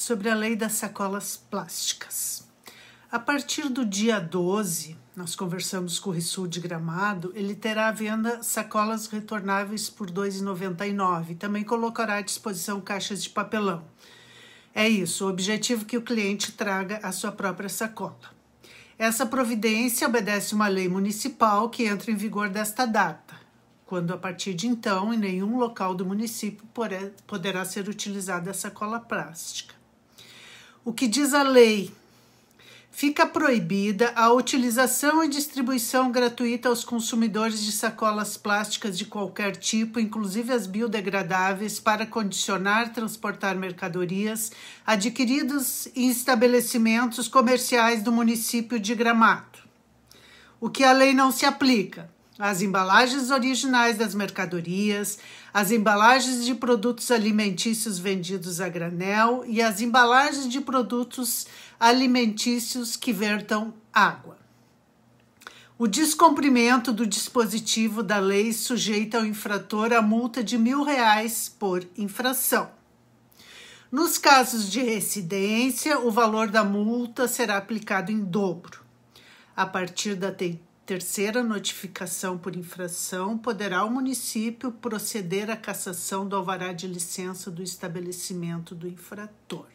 sobre a lei das sacolas plásticas. A partir do dia 12, nós conversamos com o Rissul de Gramado, ele terá à venda sacolas retornáveis por R$ 2,99. Também colocará à disposição caixas de papelão. É isso, o objetivo é que o cliente traga a sua própria sacola. Essa providência obedece uma lei municipal que entra em vigor desta data, quando a partir de então, em nenhum local do município poderá ser utilizada a sacola plástica o que diz a lei. Fica proibida a utilização e distribuição gratuita aos consumidores de sacolas plásticas de qualquer tipo, inclusive as biodegradáveis, para condicionar, transportar mercadorias adquiridas em estabelecimentos comerciais do município de Gramado. O que a lei não se aplica as embalagens originais das mercadorias, as embalagens de produtos alimentícios vendidos a granel e as embalagens de produtos alimentícios que vertam água. O descumprimento do dispositivo da lei sujeita ao infrator a multa de mil reais por infração. Nos casos de residência, o valor da multa será aplicado em dobro. A partir da Terceira notificação por infração: poderá o município proceder à cassação do alvará de licença do estabelecimento do infrator.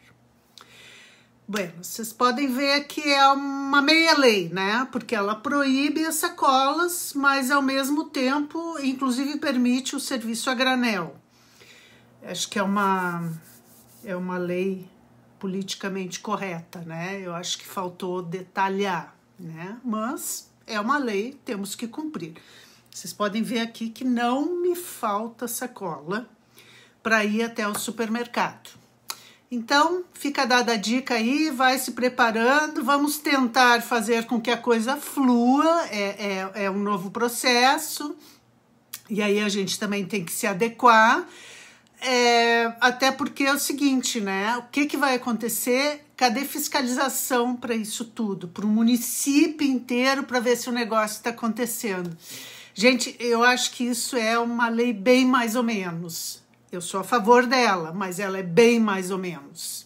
Bueno, vocês podem ver que é uma meia-lei, né? Porque ela proíbe as sacolas, mas ao mesmo tempo, inclusive, permite o serviço a granel. Acho que é uma, é uma lei politicamente correta, né? Eu acho que faltou detalhar, né? Mas é uma lei, temos que cumprir. Vocês podem ver aqui que não me falta sacola para ir até o supermercado. Então, fica dada a dica aí, vai se preparando, vamos tentar fazer com que a coisa flua, é, é, é um novo processo, e aí a gente também tem que se adequar, é, até porque é o seguinte, né? O que, que vai acontecer Cadê fiscalização para isso tudo? Para o município inteiro para ver se o negócio está acontecendo. Gente, eu acho que isso é uma lei bem mais ou menos. Eu sou a favor dela, mas ela é bem mais ou menos.